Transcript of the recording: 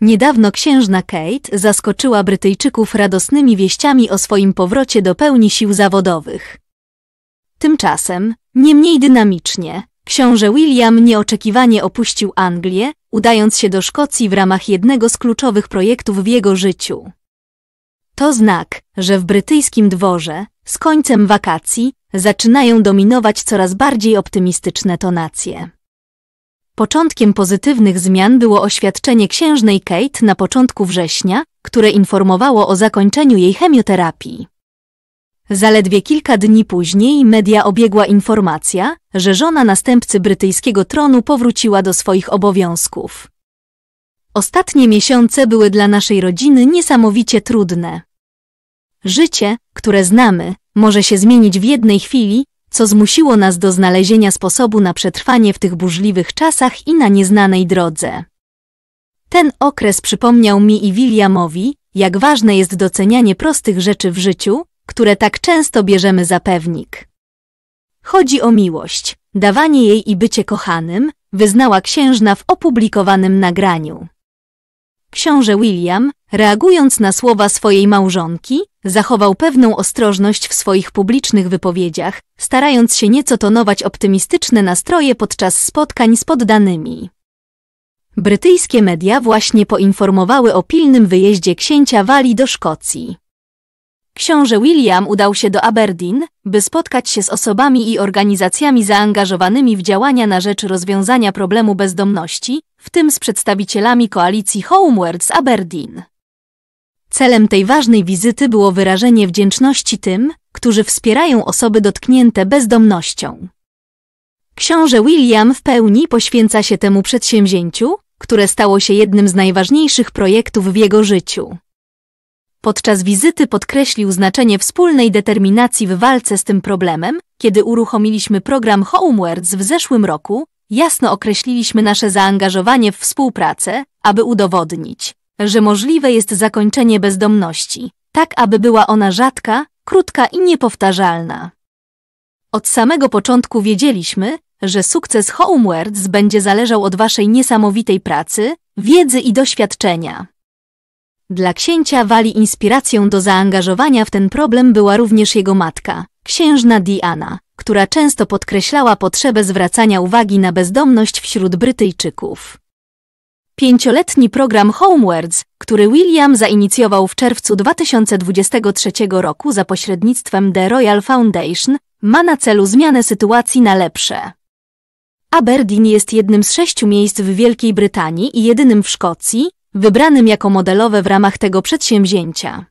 Niedawno księżna Kate zaskoczyła Brytyjczyków radosnymi wieściami o swoim powrocie do pełni sił zawodowych. Tymczasem, nie mniej dynamicznie, książę William nieoczekiwanie opuścił Anglię, udając się do Szkocji w ramach jednego z kluczowych projektów w jego życiu. To znak, że w brytyjskim dworze, z końcem wakacji, zaczynają dominować coraz bardziej optymistyczne tonacje. Początkiem pozytywnych zmian było oświadczenie księżnej Kate na początku września, które informowało o zakończeniu jej chemioterapii. Zaledwie kilka dni później media obiegła informacja, że żona następcy brytyjskiego tronu powróciła do swoich obowiązków. Ostatnie miesiące były dla naszej rodziny niesamowicie trudne. Życie, które znamy, może się zmienić w jednej chwili co zmusiło nas do znalezienia sposobu na przetrwanie w tych burzliwych czasach i na nieznanej drodze. Ten okres przypomniał mi i Williamowi, jak ważne jest docenianie prostych rzeczy w życiu, które tak często bierzemy za pewnik. Chodzi o miłość, dawanie jej i bycie kochanym, wyznała księżna w opublikowanym nagraniu. Książę William, reagując na słowa swojej małżonki, zachował pewną ostrożność w swoich publicznych wypowiedziach, starając się nieco tonować optymistyczne nastroje podczas spotkań z poddanymi. Brytyjskie media właśnie poinformowały o pilnym wyjeździe księcia Walii do Szkocji. Książę William udał się do Aberdeen, by spotkać się z osobami i organizacjami zaangażowanymi w działania na rzecz rozwiązania problemu bezdomności, w tym z przedstawicielami koalicji Homeward z Aberdeen. Celem tej ważnej wizyty było wyrażenie wdzięczności tym, którzy wspierają osoby dotknięte bezdomnością. Książę William w pełni poświęca się temu przedsięwzięciu, które stało się jednym z najważniejszych projektów w jego życiu. Podczas wizyty podkreślił znaczenie wspólnej determinacji w walce z tym problemem, kiedy uruchomiliśmy program Homewards w zeszłym roku, jasno określiliśmy nasze zaangażowanie w współpracę, aby udowodnić, że możliwe jest zakończenie bezdomności, tak aby była ona rzadka, krótka i niepowtarzalna. Od samego początku wiedzieliśmy, że sukces Homewards będzie zależał od Waszej niesamowitej pracy, wiedzy i doświadczenia. Dla księcia Wali inspiracją do zaangażowania w ten problem była również jego matka, księżna Diana, która często podkreślała potrzebę zwracania uwagi na bezdomność wśród Brytyjczyków. Pięcioletni program Homewards, który William zainicjował w czerwcu 2023 roku za pośrednictwem The Royal Foundation, ma na celu zmianę sytuacji na lepsze. Aberdeen jest jednym z sześciu miejsc w Wielkiej Brytanii i jedynym w Szkocji, wybranym jako modelowe w ramach tego przedsięwzięcia.